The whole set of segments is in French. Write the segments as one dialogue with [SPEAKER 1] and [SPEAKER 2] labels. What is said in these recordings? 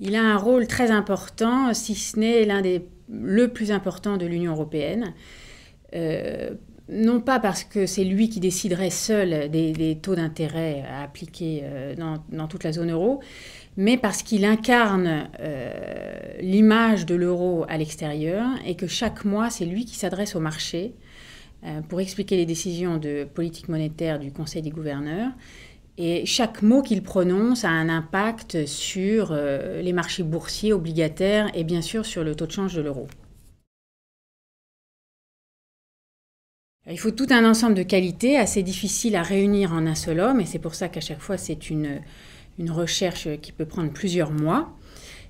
[SPEAKER 1] Il a un rôle très important, si ce n'est l'un des le plus important de l'Union européenne. Euh, non pas parce que c'est lui qui déciderait seul des, taux d'intérêt à appliquer euh, dans, toute la zone euro, mais parce qu'il incarne euh, l'image de l'euro à l'extérieur et que chaque mois, c'est lui qui s'adresse au marché pour expliquer les décisions de politique monétaire du Conseil des gouverneurs et chaque mot qu'il prononce a un impact sur euh, les marchés boursiers, obligataires et bien sûr sur le taux de change de l'euro. Il faut tout un ensemble de qualités assez difficiles à réunir en un seul homme, et c'est pour ça qu'à chaque fois, c'est une, une, recherche qui peut prendre plusieurs mois.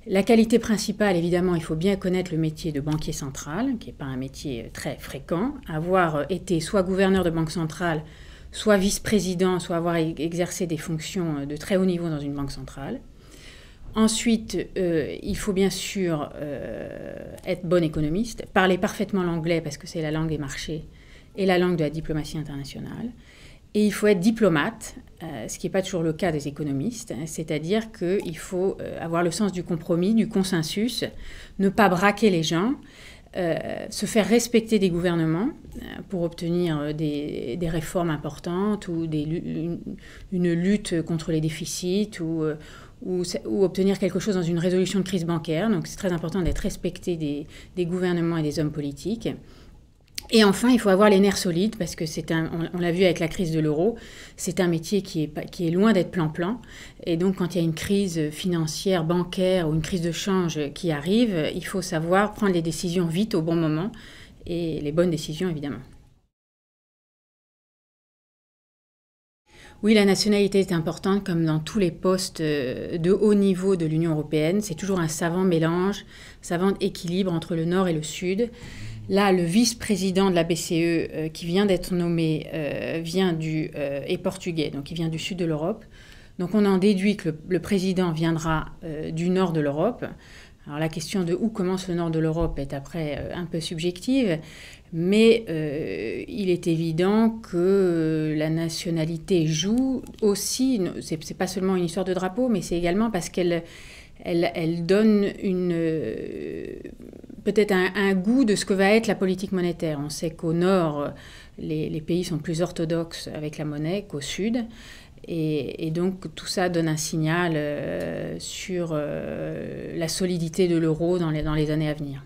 [SPEAKER 1] La qualité principale, évidemment, il faut bien connaître le métier de banquier central, qui n'est pas un métier très fréquent. Avoir été soit gouverneur de banque centrale, soit vice-président, soit avoir e-, exercé des fonctions euh, de très haut niveau dans une banque centrale. Ensuite, euh, il faut bien sûr euh, être bon économiste, parler parfaitement l'anglais parce que c'est la langue des marchés et la langue de la diplomatie internationale. Et il faut être diplomate, ce qui n'est pas toujours le cas des économistes, hein, c'est-à-dire qu'il faut avoir le sens du compromis, du consensus, ne pas braquer les gens, euh, se faire respecter des gouvernements euh, pour obtenir euh, des, réformes importantes ou une, lutte contre les déficits ou, obtenir quelque chose dans une résolution de crise bancaire. Donc c'est très important d'être respecté des, gouvernements et des hommes politiques. Et enfin, il faut avoir les nerfs solides parce que c'est un, on, l'a vu avec la crise de l'euro, c'est un métier qui est, qui est loin d'être plan-plan. Et donc, quand il y a une crise financière, bancaire ou une crise de change qui arrive, il faut savoir prendre les décisions vite au bon moment et les bonnes décisions évidemment. Oui, la nationalité est importante comme dans tous les postes euh, de haut niveau de l'Union européenne. C'est toujours un savant mélange, un savant équilibre entre le Nord et le Sud. Là, le vice-président de la BCE, euh, qui vient d'être nommé, euh, vient du, euh, est portugais, donc il vient du sud de l'Europe. Donc on en déduit que le, président viendra du nord de l'Europe. Alors la question de où commence le nord de l'Europe est après un peu subjective, mais il est évident que la nationalité joue aussi, c'est pas seulement une histoire de drapeau, mais c'est également parce qu'elle elle, elle, donne une, peut-être un, goût de ce que va être la politique monétaire. On sait qu'au nord, les, pays sont plus orthodoxes avec la monnaie qu'au sud. Et, donc tout ça donne un signal euh, sur euh, la solidité de l'euro dans les années à venir.